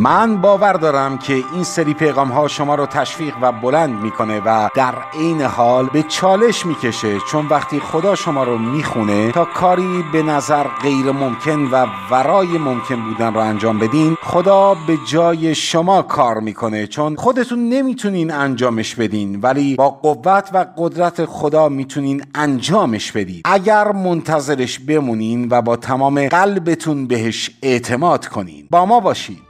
من باور دارم که این سری پیغام ها شما رو تشویق و بلند میکنه و در عین حال به چالش میکشه چون وقتی خدا شما رو میخونه تا کاری به نظر غیر ممکن و ورای ممکن بودن رو انجام بدین خدا به جای شما کار میکنه چون خودتون نمیتونین انجامش بدین ولی با قوت و قدرت خدا میتونین انجامش بدین اگر منتظرش بمونین و با تمام قلبتون بهش اعتماد کنین با ما باشید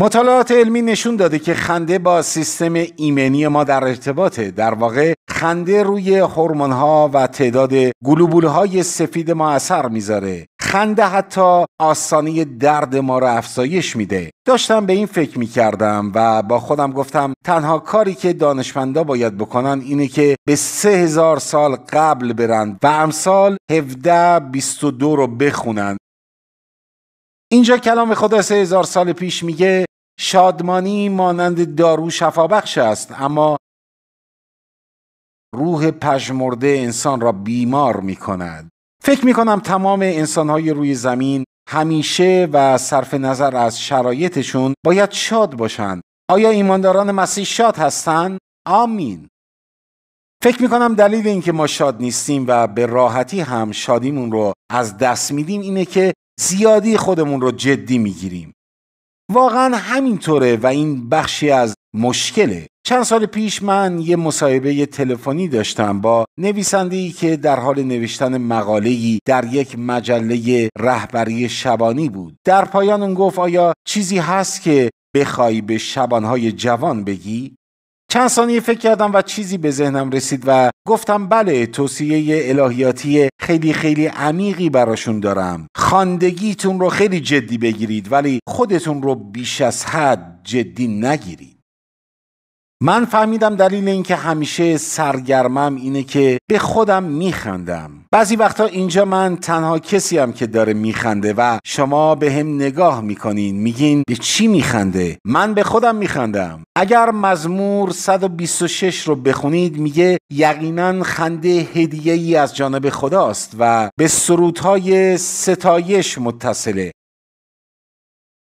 مطالعات علمی نشون داده که خنده با سیستم ایمنی ما در ارتباطه در واقع خنده روی هورمون ها و تعداد گلوبول های سفید ما اثر میذاره خنده حتی آسانی درد ما را افزایش میده داشتم به این فکر میکردم و با خودم گفتم تنها کاری که دانشمندا باید بکنن اینه که به سه هزار سال قبل برند و امسال 17 22 رو بخونن اینجا کلام خدا سه هزار سال پیش میگه شادمانی مانند دارو شفابخش است اما روح پژمرده انسان را بیمار می کند. فکر می کنم تمام انسان های روی زمین همیشه و صرف نظر از شرایطشون باید شاد باشند. آیا ایمانداران مسیح شاد هستند؟ آمین. فکر می کنم دلیل اینکه ما شاد نیستیم و به راحتی هم شادیمون رو از دست میدیم اینه که زیادی خودمون رو جدی میگیریم واقعا همینطوره و این بخشی از مشکله چند سال پیش من یه مصاحبه تلفنی داشتم با ای که در حال نوشتن ای در یک مجله رهبری شبانی بود. در پایان اون گفت آیا چیزی هست که بخوای به شبانهای جوان بگی؟ چند ثانیه فکر کردم و چیزی به ذهنم رسید و گفتم بله توصیه الهیاتی خیلی خیلی عمیقی براشون دارم خاندگیتون رو خیلی جدی بگیرید ولی خودتون رو بیش از حد جدی نگیرید من فهمیدم دلیل اینکه همیشه سرگرمم اینه که به خودم میخندم بعضی وقتا اینجا من تنها کسی هم که داره میخنده و شما به هم نگاه میکنین میگین به چی میخنده من به خودم میخندم اگر مزمور 126 رو بخونید میگه یقینا خنده هدیه ای از جانب خداست و به سرودهای ستایش متصله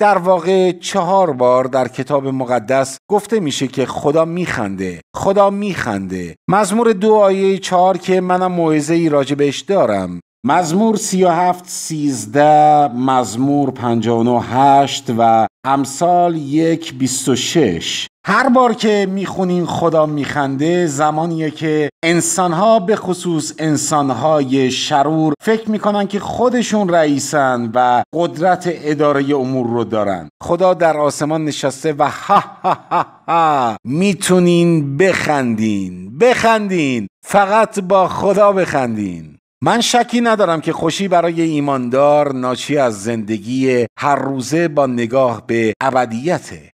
در واقع چهار بار در کتاب مقدس گفته میشه که خدا میخنده خدا میخنده مزمور دو آیه چهار که منم موعظه ای بهش دارم مزمور 37 13 مزمور 59 و امثال 1 26 هر بار که میخونین خدا میخنده زمانیه که انسانها به خصوص انسانهای شرور فکر میکنن که خودشون رئیسن و قدرت اداره امور رو دارن خدا در آسمان نشسته و ها ها ها ها میتونین بخندین بخندین فقط با خدا بخندین من شکی ندارم که خوشی برای ایماندار ناچی از زندگی هر روزه با نگاه به ابدیته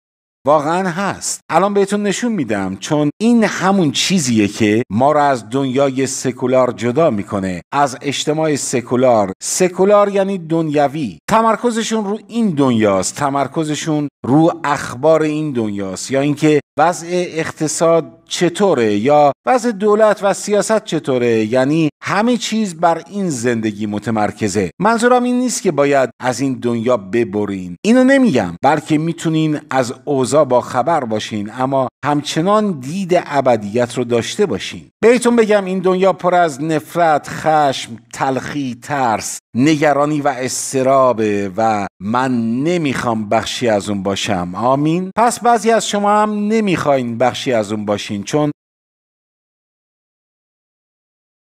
واقعا هست الان بهتون نشون میدم چون این همون چیزیه که ما را از دنیای سکولار جدا میکنه از اجتماع سکولار سکولار یعنی دنیوی تمرکزشون رو این دنیاست تمرکزشون رو اخبار این دنیاست یا اینکه وضع اقتصاد چطوره یا وضع دولت و سیاست چطوره یعنی همه چیز بر این زندگی متمرکزه منظورم این نیست که باید از این دنیا ببرین اینو نمیگم بلکه میتونین از اوضاع با خبر باشین اما همچنان دید ابدیت رو داشته باشین بهتون بگم این دنیا پر از نفرت خشم تلخی ترس نگرانی و استرابه و من نمیخوام بخشی از اون باشم آمین پس بعضی از شما هم نمیخواین بخشی از اون باشین چون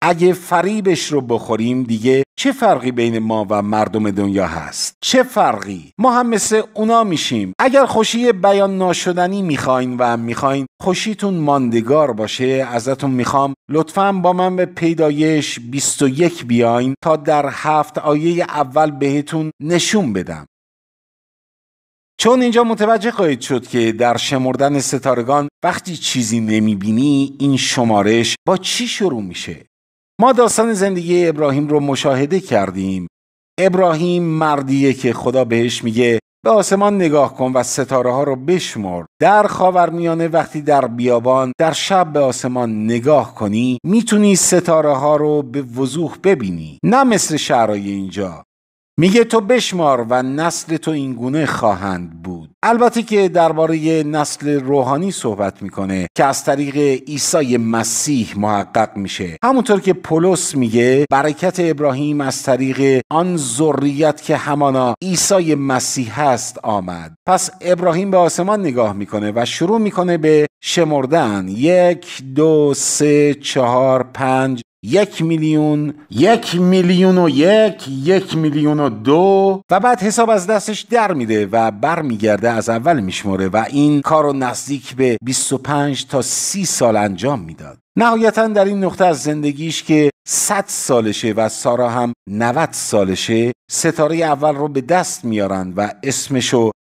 اگه فریبش رو بخوریم دیگه چه فرقی بین ما و مردم دنیا هست چه فرقی ما هم مثل اونا میشیم اگر خوشی بیان ناشدنی میخواین و میخواین خوشیتون ماندگار باشه ازتون میخوام لطفا با من به پیدایش 21 بیاین تا در هفت آیه اول بهتون نشون بدم چون اینجا متوجه خواهید شد که در شمردن ستارگان وقتی چیزی نمیبینی این شمارش با چی شروع میشه ما داستان زندگی ابراهیم رو مشاهده کردیم ابراهیم مردیه که خدا بهش میگه به آسمان نگاه کن و ستاره ها رو بشمر در خاورمیانه وقتی در بیابان در شب به آسمان نگاه کنی میتونی ستاره ها رو به وضوح ببینی نه مثل شهرهای اینجا میگه تو بشمار و نسل تو اینگونه خواهند بود البته که درباره نسل روحانی صحبت میکنه که از طریق عیسی مسیح محقق میشه همونطور که پولس میگه برکت ابراهیم از طریق آن ذریت که همانا عیسی مسیح هست آمد پس ابراهیم به آسمان نگاه میکنه و شروع میکنه به شمردن یک دو سه چهار پنج یک میلیون یک میلیون و یک یک میلیون و دو و بعد حساب از دستش در میده و برمیگرده از اول میشماره و این کار رو نزدیک به 25 تا 30 سال انجام میداد نهایتا در این نقطه از زندگیش که 100 سالشه و سارا هم 90 سالشه ستاره اول رو به دست میارن و اسمشو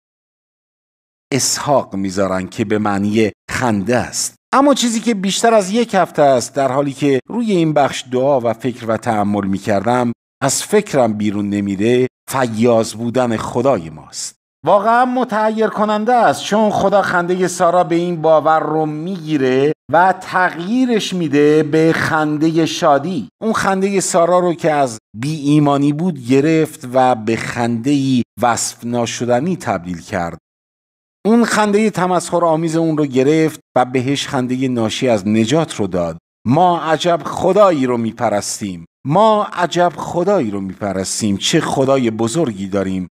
اسحاق میذارن که به معنی خنده است اما چیزی که بیشتر از یک هفته است در حالی که روی این بخش دعا و فکر و تعمل می کردم از فکرم بیرون نمیره فیاض بودن خدای ماست واقعا متعیر کننده است چون خدا خنده سارا به این باور رو میگیره و تغییرش میده به خنده شادی اون خنده سارا رو که از بی ایمانی بود گرفت و به خنده ای وصف ناشدنی تبدیل کرد اون خنده تمسخر آمیز اون رو گرفت و بهش خنده ناشی از نجات رو داد ما عجب خدایی رو میپرستیم ما عجب خدایی رو میپرستیم چه خدای بزرگی داریم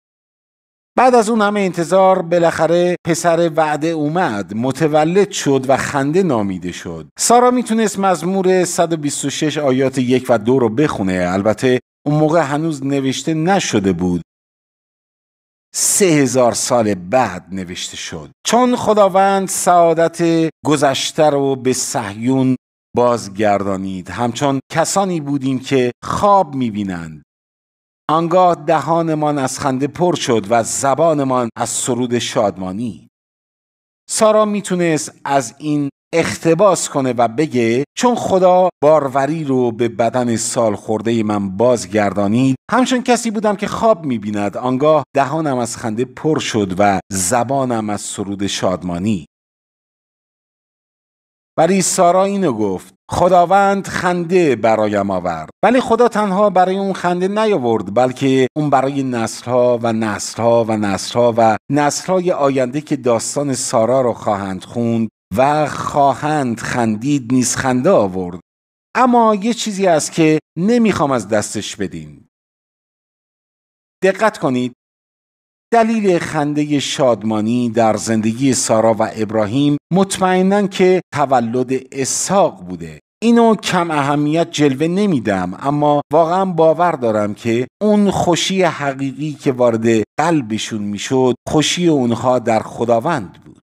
بعد از اون همه انتظار بالاخره پسر وعده اومد متولد شد و خنده نامیده شد سارا میتونست مزمور 126 آیات یک و دو رو بخونه البته اون موقع هنوز نوشته نشده بود سه هزار سال بعد نوشته شد چون خداوند سعادت گذشته رو به سحیون بازگردانید همچون کسانی بودیم که خواب میبینند آنگاه دهانمان از خنده پر شد و زبانمان از سرود شادمانی سارا میتونست از این اختباس کنه و بگه چون خدا باروری رو به بدن سال خورده من بازگردانید همچون کسی بودم که خواب میبیند آنگاه دهانم از خنده پر شد و زبانم از سرود شادمانی ولی سارا اینو گفت خداوند خنده برایم آورد ولی خدا تنها برای اون خنده نیاورد بلکه اون برای نسلها و نسلها و نسلها و نسلهای آینده که داستان سارا رو خواهند خوند و خواهند خندید نیز خنده آورد اما یه چیزی است که نمیخوام از دستش بدین دقت کنید دلیل خنده شادمانی در زندگی سارا و ابراهیم مطمئنا که تولد اسحاق بوده اینو کم اهمیت جلوه نمیدم اما واقعا باور دارم که اون خوشی حقیقی که وارد قلبشون میشد خوشی اونها در خداوند بود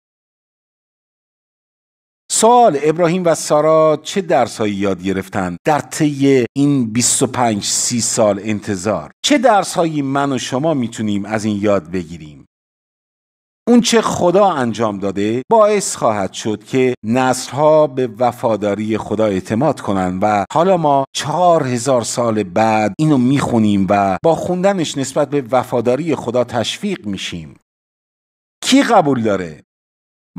سال ابراهیم و سارا چه درس هایی یاد گرفتند در طی این 25 30 سال انتظار چه درس هایی من و شما میتونیم از این یاد بگیریم اون چه خدا انجام داده باعث خواهد شد که نسلها به وفاداری خدا اعتماد کنند و حالا ما چهار هزار سال بعد اینو میخونیم و با خوندنش نسبت به وفاداری خدا تشویق میشیم کی قبول داره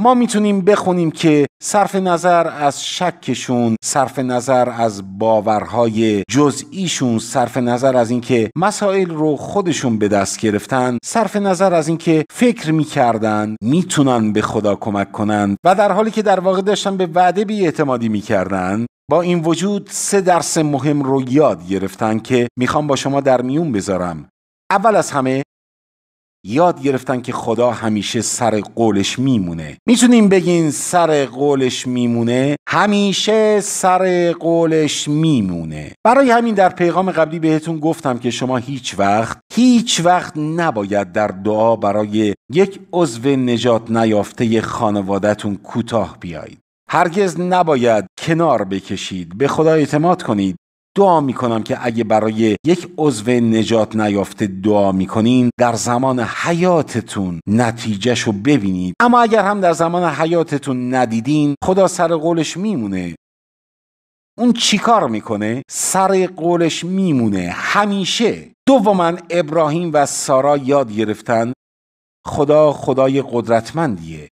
ما میتونیم بخونیم که صرف نظر از شکشون صرف نظر از باورهای جزئیشون صرف نظر از اینکه مسائل رو خودشون به دست گرفتن صرف نظر از اینکه فکر میکردن میتونن به خدا کمک کنن و در حالی که در واقع داشتن به وعده بی اعتمادی میکردن با این وجود سه درس مهم رو یاد گرفتن که میخوام با شما در میون بذارم اول از همه یاد گرفتن که خدا همیشه سر قولش میمونه میتونیم بگین سر قولش میمونه همیشه سر قولش میمونه برای همین در پیغام قبلی بهتون گفتم که شما هیچ وقت هیچ وقت نباید در دعا برای یک عضو نجات نیافته خانوادهتون کوتاه بیایید هرگز نباید کنار بکشید به خدا اعتماد کنید دعا میکنم که اگه برای یک عضو نجات نیافته دعا میکنین در زمان حیاتتون نتیجهش ببینید اما اگر هم در زمان حیاتتون ندیدین خدا سر قولش میمونه اون چیکار میکنه سر قولش میمونه همیشه دوما ابراهیم و سارا یاد گرفتن خدا خدای قدرتمندیه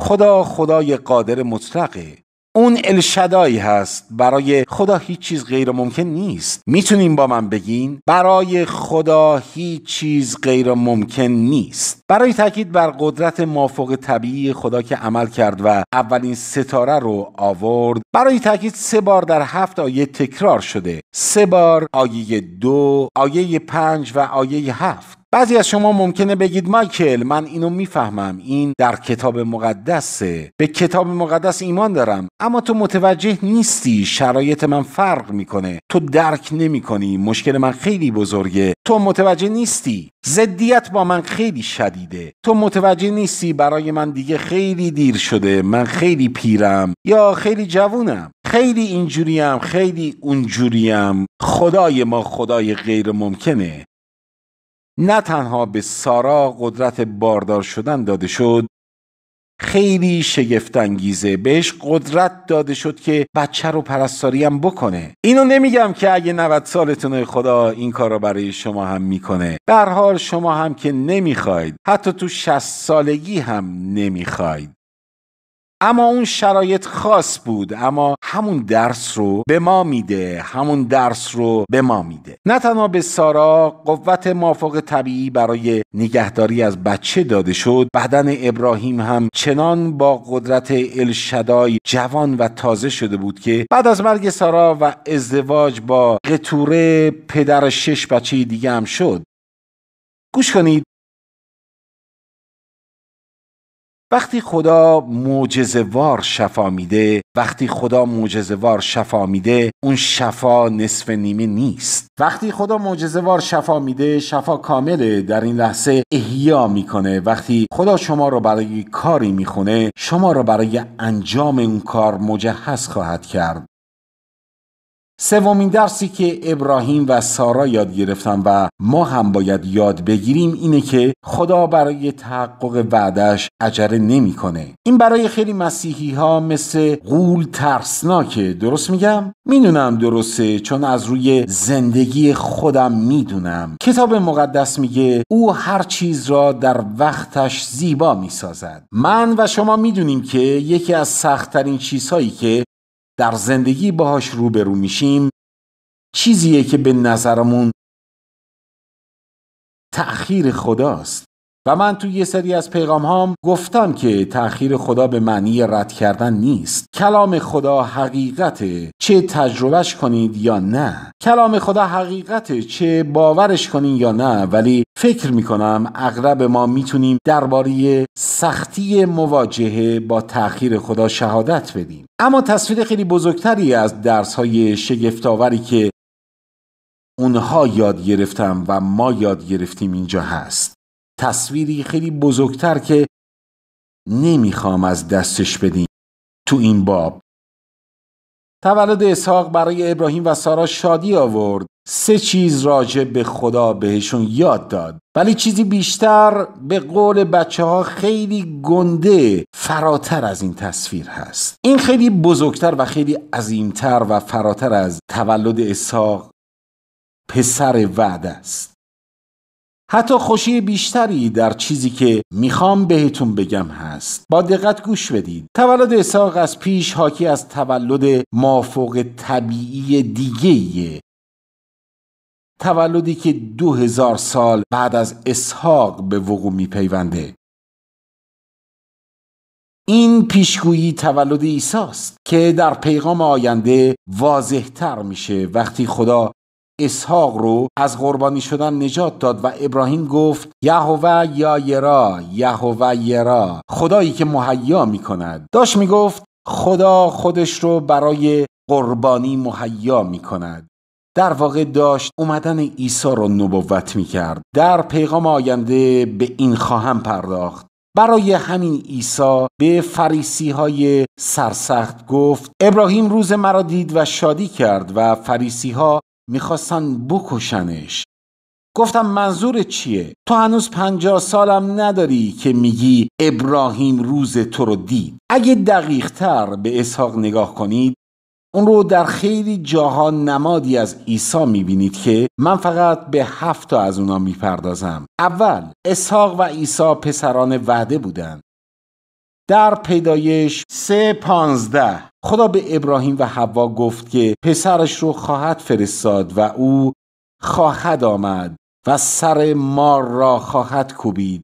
خدا خدای قادر مطلقه اون الشدایی هست برای خدا هیچ چیز غیر ممکن نیست میتونیم با من بگین برای خدا هیچ چیز غیر ممکن نیست برای تاکید بر قدرت مافوق طبیعی خدا که عمل کرد و اولین ستاره رو آورد برای تاکید سه بار در هفت آیه تکرار شده سه بار آیه دو آیه پنج و آیه هفت بعضی از شما ممکنه بگید مایکل من اینو میفهمم این در کتاب مقدسه به کتاب مقدس ایمان دارم اما تو متوجه نیستی شرایط من فرق میکنه تو درک نمیکنی مشکل من خیلی بزرگه تو متوجه نیستی زدیت با من خیلی شدیده تو متوجه نیستی برای من دیگه خیلی دیر شده من خیلی پیرم یا خیلی جوونم خیلی اینجوریم خیلی اونجوریم خدای ما خدای غیر ممکنه نه تنها به سارا قدرت باردار شدن داده شد خیلی شگفتانگیزه بهش قدرت داده شد که بچه رو پرستاری هم بکنه اینو نمیگم که اگه 90 سالتونه خدا این کار رو برای شما هم میکنه به حال شما هم که نمیخواید حتی تو 60 سالگی هم نمیخواید اما اون شرایط خاص بود اما همون درس رو به ما میده همون درس رو به ما میده نه تنها به سارا قوت مافوق طبیعی برای نگهداری از بچه داده شد بدن ابراهیم هم چنان با قدرت الشدای جوان و تازه شده بود که بعد از مرگ سارا و ازدواج با قطوره پدر شش بچه دیگه هم شد گوش کنید وقتی خدا معجزهوار شفا میده وقتی خدا معجزهوار شفا میده اون شفا نصف نیمه نیست وقتی خدا معجزهوار شفا میده شفا کامله در این لحظه احیا میکنه وقتی خدا شما رو برای کاری میخونه شما رو برای انجام اون کار مجهز خواهد کرد سومین درسی که ابراهیم و سارا یاد گرفتن و ما هم باید یاد بگیریم اینه که خدا برای تحقق وعدش عجله نمیکنه. این برای خیلی مسیحی ها مثل قول ترسناکه درست میگم؟ میدونم درسته چون از روی زندگی خودم میدونم کتاب مقدس میگه او هر چیز را در وقتش زیبا میسازد من و شما میدونیم که یکی از سختترین چیزهایی که در زندگی باهاش روبرو میشیم چیزیه که به نظرمون تأخیر خداست و من توی یه سری از پیغام هام گفتم که تأخیر خدا به معنی رد کردن نیست کلام خدا حقیقته چه تجربهش کنید یا نه کلام خدا حقیقته چه باورش کنید یا نه ولی فکر میکنم اغلب ما میتونیم درباره سختی مواجهه با تأخیر خدا شهادت بدیم اما تصویر خیلی بزرگتری از درس های شگفتاوری که اونها یاد گرفتم و ما یاد گرفتیم اینجا هست تصویری خیلی بزرگتر که نمیخوام از دستش بدیم تو این باب تولد اسحاق برای ابراهیم و سارا شادی آورد سه چیز راجع به خدا بهشون یاد داد ولی چیزی بیشتر به قول بچه ها خیلی گنده فراتر از این تصویر هست این خیلی بزرگتر و خیلی عظیمتر و فراتر از تولد اسحاق پسر وعد است حتی خوشی بیشتری در چیزی که میخوام بهتون بگم هست با دقت گوش بدید تولد اسحاق از پیش حاکی از تولد مافوق طبیعی دیگه تولدی که دو هزار سال بعد از اسحاق به وقوع میپیونده این پیشگویی تولد ایساست که در پیغام آینده واضحتر میشه وقتی خدا اسحاق رو از قربانی شدن نجات داد و ابراهیم گفت یهوه یا یرا یهوه یرا خدایی که مهیا می کند داشت می گفت خدا خودش رو برای قربانی مهیا می کند در واقع داشت اومدن عیسی را نبوت می کرد در پیغام آینده به این خواهم پرداخت برای همین عیسی به فریسی های سرسخت گفت ابراهیم روز مرا دید و شادی کرد و فریسی ها میخواستن بکشنش گفتم منظور چیه؟ تو هنوز پنجاه سالم نداری که میگی ابراهیم روز تو رو دید اگه دقیق تر به اسحاق نگاه کنید اون رو در خیلی جاها نمادی از عیسی میبینید که من فقط به هفت تا از اونا میپردازم اول اسحاق و عیسی پسران وعده بودند در پیدایش 315 خدا به ابراهیم و حوا گفت که پسرش رو خواهد فرستاد و او خواهد آمد و سر مار را خواهد کوبید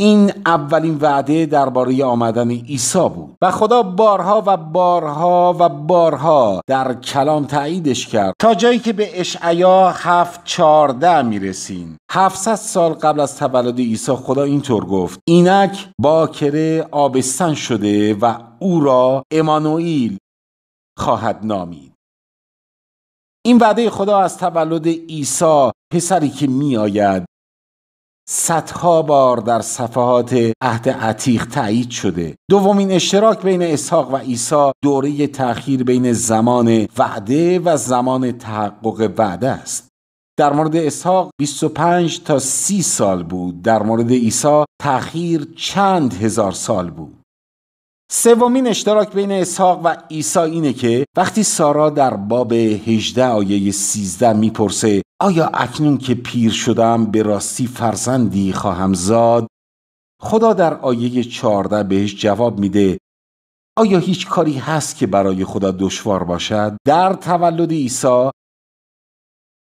این اولین وعده درباره آمدن عیسی بود و خدا بارها و بارها و بارها در کلام تاییدش کرد تا جایی که به اشعیا 7 14 میرسیم 700 سال قبل از تولد عیسی خدا اینطور گفت اینک باکره آبستن شده و او را امانوئیل خواهد نامید این وعده خدا از تولد عیسی پسری که میآید صدها بار در صفحات عهد عتیق تایید شده دومین اشتراک بین اسحاق و عیسی دوره تأخیر بین زمان وعده و زمان تحقق وعده است در مورد اسحاق 25 تا 30 سال بود در مورد عیسی تأخیر چند هزار سال بود سومین اشتراک بین اسحاق و عیسی اینه که وقتی سارا در باب 18 آیه 13 میپرسه آیا اکنون که پیر شدم به راستی فرزندی خواهم زاد خدا در آیه چارده بهش جواب میده آیا هیچ کاری هست که برای خدا دشوار باشد در تولد عیسی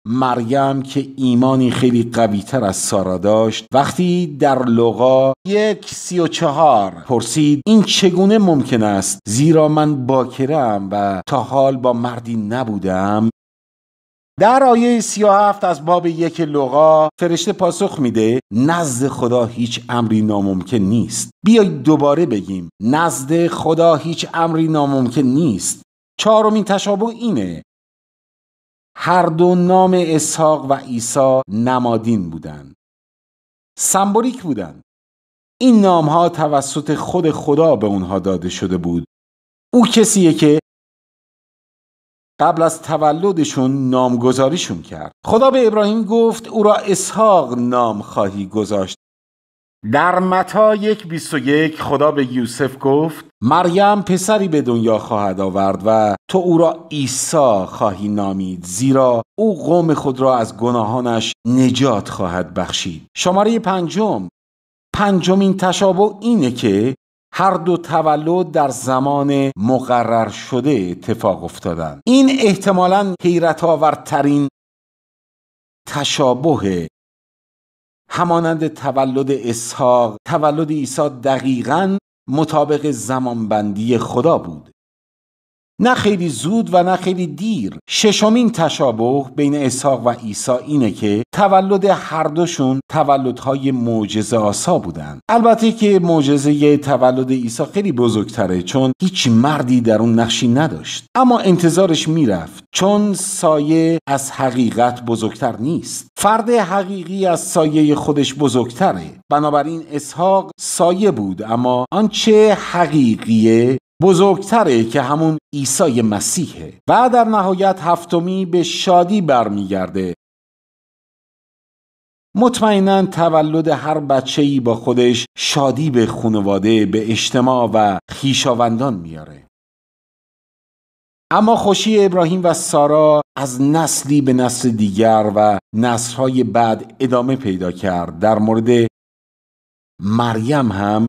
مریم که ایمانی خیلی قوی تر از سارا داشت وقتی در لغا یک سی و چهار پرسید این چگونه ممکن است زیرا من باکرم و تا حال با مردی نبودم در آیه 37 از باب یک لغا فرشته پاسخ میده نزد خدا هیچ امری ناممکن نیست بیایید دوباره بگیم نزد خدا هیچ امری ناممکن نیست چهارمین تشابه اینه هر دو نام اسحاق و عیسی نمادین بودند سمبولیک بودند این ها توسط خود خدا به اونها داده شده بود او کسیه که قبل از تولدشون نامگذاریشون کرد خدا به ابراهیم گفت او را اسحاق نام خواهی گذاشت در متا یک بیست و یک خدا به یوسف گفت مریم پسری به دنیا خواهد آورد و تو او را عیسی خواهی نامید زیرا او قوم خود را از گناهانش نجات خواهد بخشید شماره پنجم پنجمین تشابه اینه که هر دو تولد در زمان مقرر شده اتفاق افتادند این احتمالا حیرت آورترین تشابه همانند تولد اسحاق تولد عیسی دقیقا مطابق زمانبندی خدا بود نه خیلی زود و نه خیلی دیر ششمین تشابه بین اسحاق و عیسی اینه که تولد هر دوشون تولدهای معجزه آسا بودن البته که معجزه تولد عیسی خیلی بزرگتره چون هیچ مردی در اون نقشی نداشت اما انتظارش میرفت چون سایه از حقیقت بزرگتر نیست فرد حقیقی از سایه خودش بزرگتره بنابراین اسحاق سایه بود اما آنچه حقیقیه بزرگتره که همون عیسی مسیحه و در نهایت هفتمی به شادی برمیگرده مطمئنا تولد هر بچه ای با خودش شادی به خانواده به اجتماع و خیشاوندان میاره اما خوشی ابراهیم و سارا از نسلی به نسل دیگر و نسلهای بعد ادامه پیدا کرد در مورد مریم هم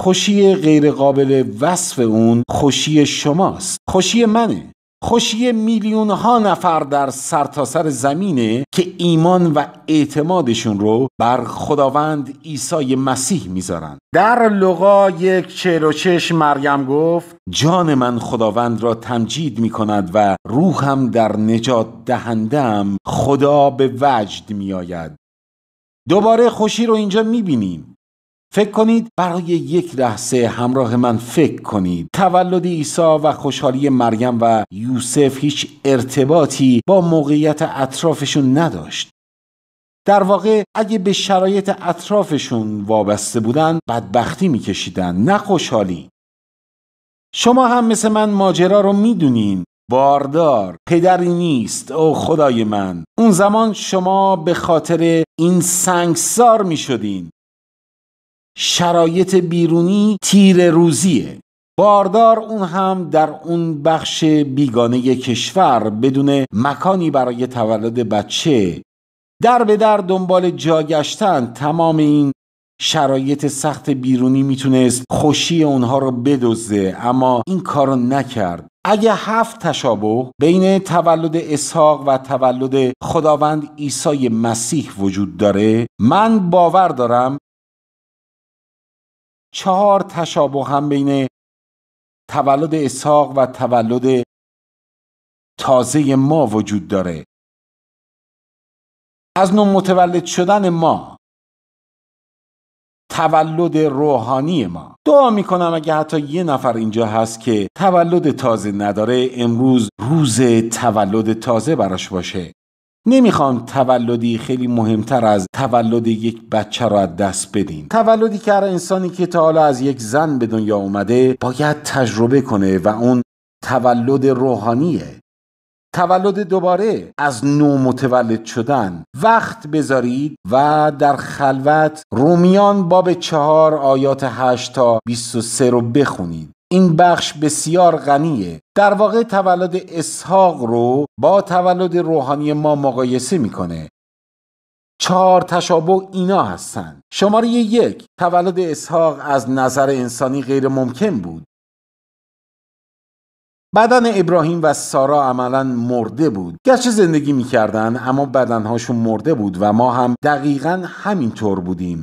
خوشی غیرقابل وصف اون خوشی شماست خوشی منه خوشی میلیون ها نفر در سرتاسر سر زمینه که ایمان و اعتمادشون رو بر خداوند عیسی مسیح میذارن در لغا یک چهل و چش مریم گفت جان من خداوند را تمجید میکند و روحم در نجات دهندم خدا به وجد میآید دوباره خوشی رو اینجا میبینیم فکر کنید برای یک لحظه همراه من فکر کنید تولد عیسی و خوشحالی مریم و یوسف هیچ ارتباطی با موقعیت اطرافشون نداشت در واقع اگه به شرایط اطرافشون وابسته بودن بدبختی میکشیدن نه خوشحالی شما هم مثل من ماجرا رو میدونین باردار پدری نیست او خدای من اون زمان شما به خاطر این سنگسار می شدین شرایط بیرونی تیر روزیه باردار اون هم در اون بخش بیگانه کشور بدون مکانی برای تولد بچه در به در دنبال جاگشتن تمام این شرایط سخت بیرونی میتونست خوشی اونها رو بدزده اما این کارو نکرد اگه هفت تشابه بین تولد اسحاق و تولد خداوند عیسی مسیح وجود داره من باور دارم چهار تشابه هم بین تولد اسحاق و تولد تازه ما وجود داره از نوع متولد شدن ما تولد روحانی ما دعا میکنم اگه حتی یه نفر اینجا هست که تولد تازه نداره امروز روز تولد تازه براش باشه نمیخوام تولدی خیلی مهمتر از تولد یک بچه را از دست بدین تولدی که هر انسانی که تا حالا از یک زن به دنیا اومده باید تجربه کنه و اون تولد روحانیه تولد دوباره از نو متولد شدن وقت بذارید و در خلوت رومیان باب چهار آیات 8 تا 23 رو بخونید این بخش بسیار غنیه در واقع تولد اسحاق رو با تولد روحانی ما مقایسه میکنه چهار تشابه اینا هستن. شماره یک تولد اسحاق از نظر انسانی غیر ممکن بود بدن ابراهیم و سارا عملا مرده بود گرچه زندگی میکردن اما بدنهاشون مرده بود و ما هم دقیقا طور بودیم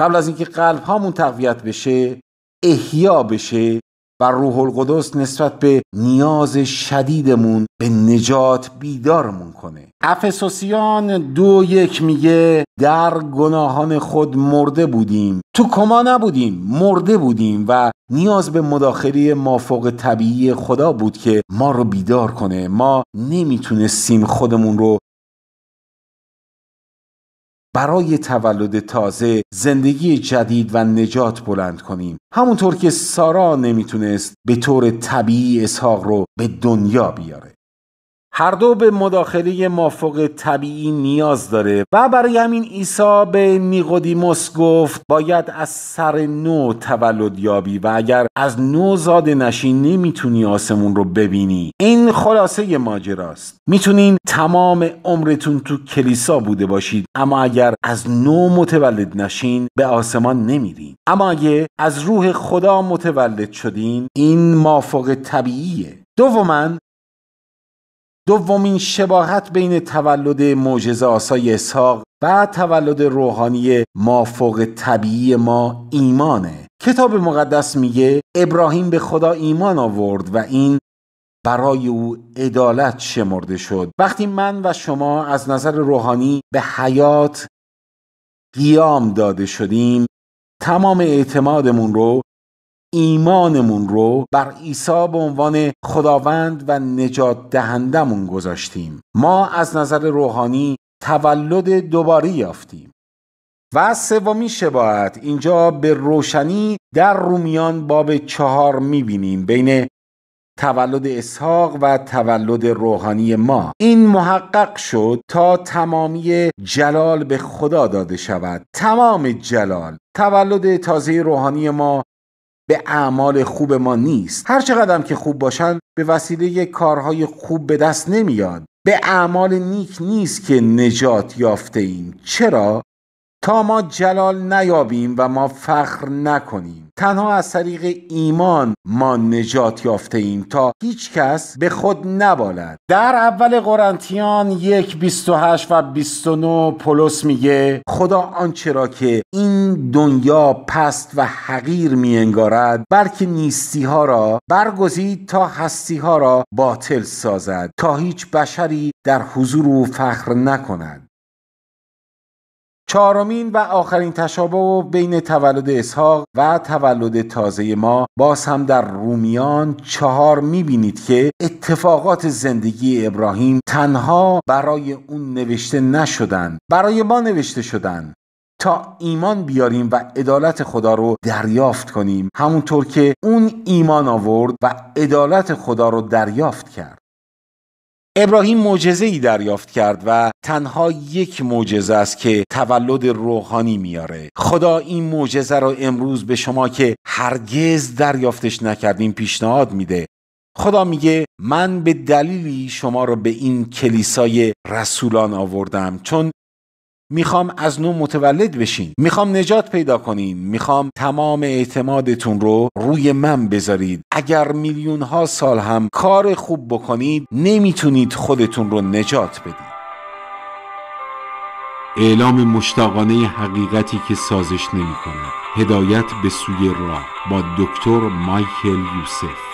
قبل از اینکه قلب هامون تقویت بشه احیا بشه و روح القدس نسبت به نیاز شدیدمون به نجات بیدارمون کنه افسوسیان دو یک میگه در گناهان خود مرده بودیم تو کما نبودیم مرده بودیم و نیاز به مداخله مافوق طبیعی خدا بود که ما رو بیدار کنه ما نمیتونستیم خودمون رو برای تولد تازه زندگی جدید و نجات بلند کنیم همونطور که سارا نمیتونست به طور طبیعی اسحاق رو به دنیا بیاره هر دو به مداخله مافوق طبیعی نیاز داره و برای همین عیسی به نیقودیموس گفت باید از سر نو تولد یابی و اگر از نو زاده نشی نمیتونی آسمون رو ببینی این خلاصه ماجراست میتونین تمام عمرتون تو کلیسا بوده باشید اما اگر از نو متولد نشین به آسمان نمیرین اما اگه از روح خدا متولد شدین این مافوق طبیعیه دوما دومین شباهت بین تولد معجزه آسای اسحاق و تولد روحانی مافوق طبیعی ما ایمانه کتاب مقدس میگه ابراهیم به خدا ایمان آورد و این برای او عدالت شمرده شد وقتی من و شما از نظر روحانی به حیات قیام داده شدیم تمام اعتمادمون رو ایمانمون رو بر عیسی به عنوان خداوند و نجات دهندمون گذاشتیم ما از نظر روحانی تولد دوباره یافتیم و سومی شباهت اینجا به روشنی در رومیان باب چهار میبینیم بین تولد اسحاق و تولد روحانی ما این محقق شد تا تمامی جلال به خدا داده شود تمام جلال تولد تازه روحانی ما به اعمال خوب ما نیست هر چقدر که خوب باشن به وسیله کارهای خوب به دست نمیاد به اعمال نیک نیست که نجات یافته ایم چرا تا ما جلال نیابیم و ما فخر نکنیم تنها از طریق ایمان ما نجات یافته ایم تا هیچ کس به خود نبالد در اول قرنتیان یک 28 و 29 پولس میگه خدا آنچه را که این دنیا پست و حقیر میانگارد بلکه نیستی ها را برگزید تا هستی ها را باطل سازد تا هیچ بشری در حضور او فخر نکند چهارمین و آخرین تشابه بین تولد اسحاق و تولد تازه ما باز هم در رومیان چهار میبینید که اتفاقات زندگی ابراهیم تنها برای اون نوشته نشدن برای ما نوشته شدن تا ایمان بیاریم و عدالت خدا رو دریافت کنیم همونطور که اون ایمان آورد و عدالت خدا رو دریافت کرد ابراهیم معجزه ای دریافت کرد و تنها یک معجزه است که تولد روحانی میاره خدا این معجزه را امروز به شما که هرگز دریافتش نکردیم پیشنهاد میده خدا میگه من به دلیلی شما را به این کلیسای رسولان آوردم چون میخوام از نو متولد بشین میخوام نجات پیدا کنین میخوام تمام اعتمادتون رو روی من بذارید اگر میلیون ها سال هم کار خوب بکنید نمیتونید خودتون رو نجات بدید اعلام مشتاقانه حقیقتی که سازش نمی هدایت به سوی راه با دکتر مایکل یوسف